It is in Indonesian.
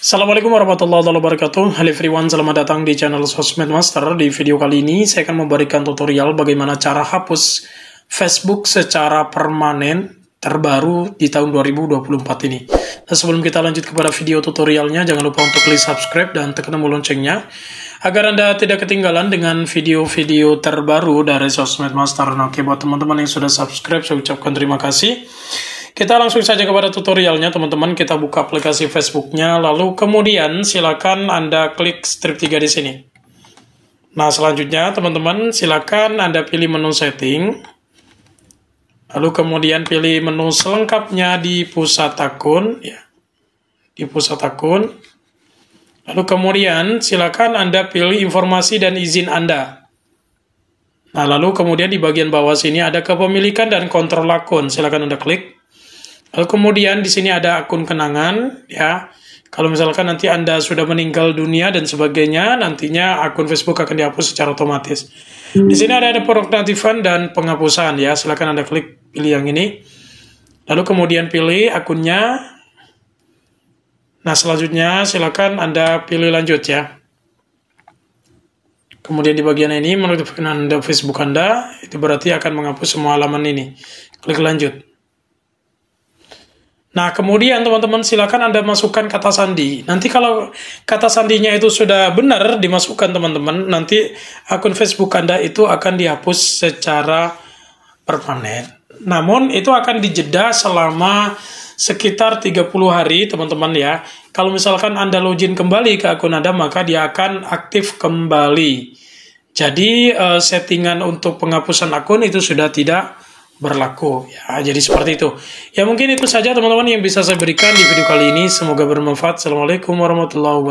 Assalamualaikum warahmatullahi wabarakatuh Hello everyone, selamat datang di channel Sosmed Master Di video kali ini saya akan memberikan tutorial bagaimana cara hapus Facebook secara permanen terbaru di tahun 2024 ini Nah sebelum kita lanjut kepada video tutorialnya Jangan lupa untuk klik subscribe dan tekan tombol loncengnya Agar Anda tidak ketinggalan dengan video-video terbaru dari Sosmed Master nah, Oke buat teman-teman yang sudah subscribe saya ucapkan terima kasih kita langsung saja kepada tutorialnya teman-teman, kita buka aplikasi Facebooknya, lalu kemudian silakan Anda klik strip 3 di sini. Nah selanjutnya teman-teman silakan Anda pilih menu setting, lalu kemudian pilih menu selengkapnya di pusat akun, ya. di pusat akun, lalu kemudian silakan Anda pilih informasi dan izin Anda. Nah, lalu kemudian di bagian bawah sini ada kepemilikan dan kontrol akun. Silakan Anda klik. Lalu kemudian di sini ada akun kenangan ya. Kalau misalkan nanti Anda sudah meninggal dunia dan sebagainya, nantinya akun Facebook akan dihapus secara otomatis. Hmm. Di sini ada ada penonaktifan dan penghapusan ya. Silakan Anda klik pilih yang ini. Lalu kemudian pilih akunnya. Nah, selanjutnya silakan Anda pilih lanjut ya. Kemudian di bagian ini menutupkan Anda Facebook Anda, itu berarti akan menghapus semua halaman ini. Klik lanjut. Nah, kemudian teman-teman silakan Anda masukkan kata sandi. Nanti kalau kata sandinya itu sudah benar dimasukkan teman-teman, nanti akun Facebook Anda itu akan dihapus secara permanen. Namun itu akan dijeda selama sekitar 30 hari teman-teman ya. Kalau misalkan Anda login kembali ke akun Anda, maka dia akan aktif kembali. Jadi, eh, settingan untuk penghapusan akun itu sudah tidak berlaku. Ya, jadi seperti itu. Ya mungkin itu saja teman-teman yang bisa saya berikan di video kali ini. Semoga bermanfaat. Assalamualaikum warahmatullahi wabarakatuh.